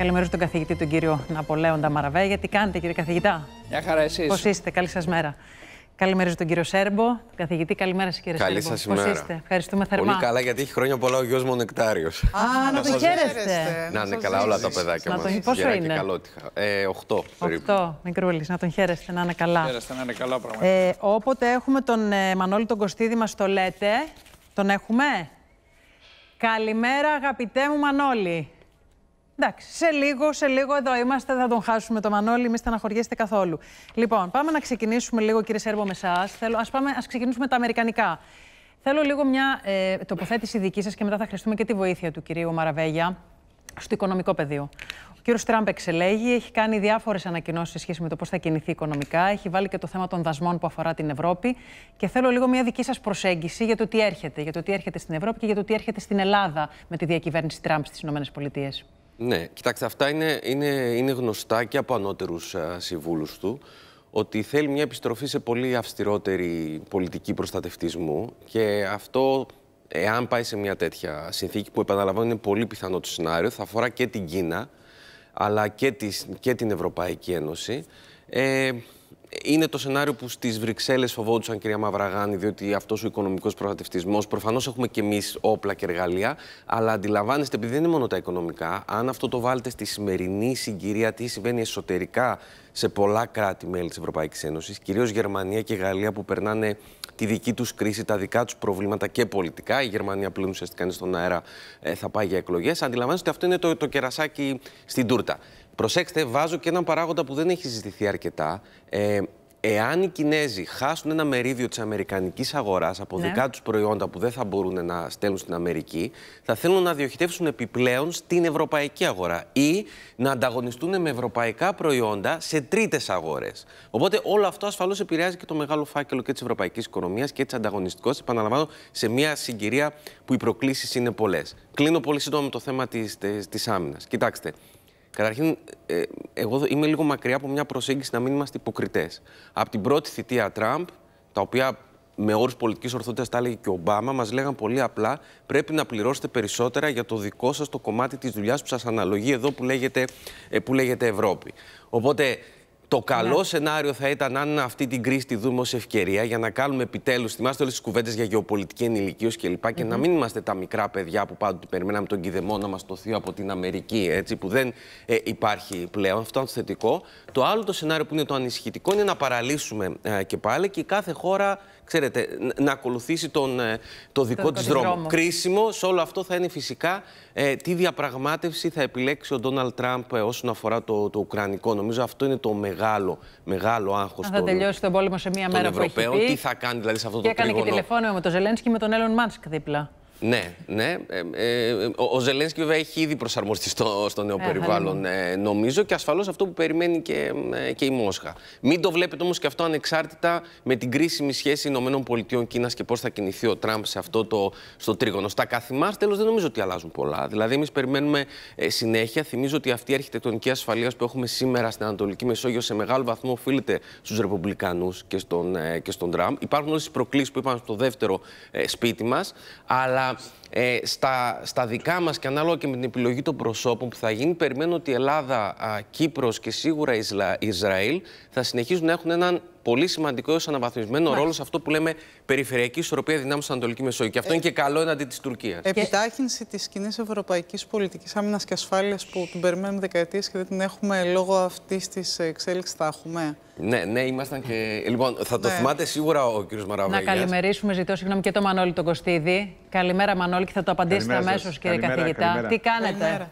Καλημέρα στον καθηγητή τον κύριο Ναπολέοντα Μαραβέ. γιατί κάνετε κύριε καθηγητά. Μια χαρά εσείς. Πώς είστε. Καλή σας μέρα. Καλημέρα στον κύριο Σέρμπο, καθηγητή. Καλημέρα σα, κύριε Σέρμπο. Καλή σα ημέρα. Είστε. Ευχαριστούμε θερμά. Πολύ καλά, γιατί έχει χρόνια πολλά ο γιος μου νεκτάριος. Α, να, να τον χαίρεστε. Να είναι καλά όλα τα παιδάκια μας. Τον... Πόσο είναι. Καλότυχα. Ε, 8 περίπου. 8, μικρούλης. Να τον χαίρεστε, να είναι καλά. Χαίρεστε, να είναι καλά πραγματικά. Ε, όποτε έχουμε τον ε, Μανώλη τον Κωστίδη, μας το λέτε. Τον έχουμε. Καλημέρα, αγαπητέ μου Μανώλη. Εντάξει, σε λίγο, σε λίγο εδώ είμαστε, θα τον χάσουμε το Μανώλη, μη στεναχωριέστε καθόλου. Λοιπόν, πάμε να ξεκινήσουμε λίγο, κύριε Σέρβο, με Θέλω Ας, πάμε, ας ξεκινήσουμε τα αμερικανικά. Θέλω λίγο μια ε, τοποθέτηση δική σας και μετά θα χρειαστούμε και τη βοήθεια του κυρίου Μαραβέγια στο οικονομικό πεδίο. Ο κύριος Τραμπ εξελέγει, έχει κάνει διάφορες ανακοινώσεις σε σχέση με το πώς θα κινηθεί οικονομικά. Έχει βάλει και το θέμα των δασμών που αφορά την Ευρώπη. Και θέλω λίγο μια δική σας προσέγγιση για το τι έρχεται, για το τι έρχεται στην Ευρώπη και για το τι έρχεται στην Ελλάδα με τη διακυβέρνηση Τραμπ στις ΗΠΑ. Ναι, κοιτάξτε, αυτά είναι, είναι, είναι γνωστά και από ανώτερους συμβούλους του ότι θέλει μια επιστροφή σε πολύ αυστηρότερη πολιτική προστατευτισμού και αυτό, εάν πάει σε μια τέτοια συνθήκη που επαναλαμβάνω είναι πολύ πιθανό το σενάριο, θα αφορά και την Κίνα αλλά και, της, και την Ευρωπαϊκή Ένωση. Ε, είναι το σενάριο που στις Βρυξέλλες φοβόντουσαν, κυρία Μαυραγάνη, διότι αυτός ο οικονομικός προστατευτισμός. Προφανώς έχουμε και εμείς όπλα και εργαλεία, αλλά αντιλαμβάνεστε, επειδή δεν είναι μόνο τα οικονομικά, αν αυτό το βάλετε στη σημερινή συγκυρία, τι συμβαίνει εσωτερικά σε πολλά κράτη-μέλη της Ευρωπαϊκής Ένωσης, κυρίως Γερμανία και Γαλλία που περνάνε τη δική τους κρίση, τα δικά τους προβλήματα και πολιτικά. Η Γερμανία πλέον ουσιαστικά είναι στον αέρα, ε, θα πάει για εκλογές. Αντιλαμβάνεστε ότι αυτό είναι το, το κερασάκι στην τούρτα. Προσέξτε, βάζω και έναν παράγοντα που δεν έχει συζητηθεί αρκετά. Ε, εάν οι Κινέζοι χάσουν ένα μερίδιο της Αμερικανικής αγοράς από ναι. δικά τους προϊόντα που δεν θα μπορούν να στέλνουν στην Αμερική, θα θέλουν να διοχετεύσουν επιπλέον στην ευρωπαϊκή αγορά ή να ανταγωνιστούν με ευρωπαϊκά προϊόντα σε τρίτες αγορές. Οπότε όλο αυτό ασφαλώς επηρεάζει και το μεγάλο φάκελο και της ευρωπαϊκής οικονομίας και της ανταγωνιστικότητας. Επαναλαμβάνω, σε μια συγκυρία που οι προκλήσεις είναι πολλές. Κλείνω πολύ σύντομα με το θέμα της άμυνας. Κοιτάξτε, Καταρχήν, ε, εγώ είμαι λίγο μακριά από μια προσέγγιση να μην είμαστε υποκριτές. Από την πρώτη θητεία Τραμπ, τα οποία με όρους πολιτικής ορθότητας τα έλεγε και ο Ομπάμα, μας λέγαν πολύ απλά: Πρέπει να πληρώσετε περισσότερα για το δικό σας το κομμάτι της δουλειάς που σας αναλογεί εδώ που λέγεται, ε, που λέγεται Ευρώπη. Οπότε το ναι. καλό σενάριο θα ήταν αν αυτή την κρίση τη δούμε ως ευκαιρία για να κάνουμε επιτέλους. Θυμάστε όλες τις κουβέντες για γεωπολιτική ενηλικίωση κλπ. Και, να μην είμαστε τα μικρά παιδιά που πάντοτε περιμέναμε τον να μας το θείο από την Αμερική, έτσι, που δεν ε, υπάρχει πλέον. Αυτό είναι το θετικό. Το άλλο το σενάριο που είναι το ανησυχητικό είναι να παραλύσουμε ε, και πάλι και κάθε χώρα ξέρετε, να ακολουθήσει τον, ε, το δικό της δρόμο. Κρίσιμο σε όλο αυτό θα είναι φυσικά ε, τι διαπραγμάτευση θα επιλέξει ο Ντόναλτ Τραμπ ε, όσον αφορά το, το Ουκρανικό. Νομίζω αυτό είναι το μεγάλο, μεγάλο άγχος θα Αν Θα τελειώσει τον πόλεμο σε μία μέρα που έχει πει. Τι θα κάνει δηλαδή σε αυτό και το τρίγωνο. Και έκανε και τηλεφώνημα με τον Ζελένσκι με τον Έλλον Μάνσκ δίπλα. Ναι, ναι. Ε, ε, ο, ο Ζελένσκι βέβαια έχει ήδη προσαρμοστεί στο, νέο ε, περιβάλλον, ναι. νομίζω, και ασφαλώς αυτό που περιμένει και, και η Μόσχα. Μην το βλέπετε όμως και αυτό ανεξάρτητα με την κρίσιμη σχέση Ηνωμένων Πολιτειών Κίνας και πώς θα κινηθεί ο Τραμπ σε αυτό το στο τρίγωνο. Στα καθημάς τέλος δεν νομίζω ότι αλλάζουν πολλά. Δηλαδή εμείς περιμένουμε συνέχεια. Θυμίζω ότι αυτή η αρχιτεκτονική ασφαλείας που έχουμε σήμερα στην Ανατολική Μεσόγειο σε μεγάλο βαθμό οφείλεται στους Ρεπουμπλικανούς και στον, και στον Τραμπ. Υπάρχουν όλες τις προκλήσεις που είπαμε στο δεύτερο σπίτι μας, αλλά ε, στα, στα δικά μας και ανάλογα και με την επιλογή των προσώπων που θα γίνει, περιμένω ότι η Ελλάδα, α, Κύπρος και σίγουρα Ισλα, Ισραήλ θα συνεχίζουν να έχουν έναν πολύ σημαντικό ω αναβαθμισμένο ρόλο σε αυτό που λέμε περιφερειακή ισορροπία δυνάμεων στην Ανατολική Μεσόγειο. Και αυτό ε, είναι και καλό εναντί της Τουρκίας. Ε, επιτάχυνση της κοινή ευρωπαϊκής πολιτικής άμυνας και ασφάλειας που την περιμένουμε δεκαετίες και δεν την έχουμε λόγω αυτής της εξέλιξης θα έχουμε. Ναι, ναι, ήμασταν και. Λοιπόν, θα το ναι. θυμάται σίγουρα ο κ. Μαραβάκη. Να καλημερίσουμε, ζητώ συγγνώμη και τον Μανώλη τον Κωστίδη. Καλημέρα, Μανώλη, και θα το απαντήσετε αμέσως, κύριε καθηγητά. Τι κάνετε.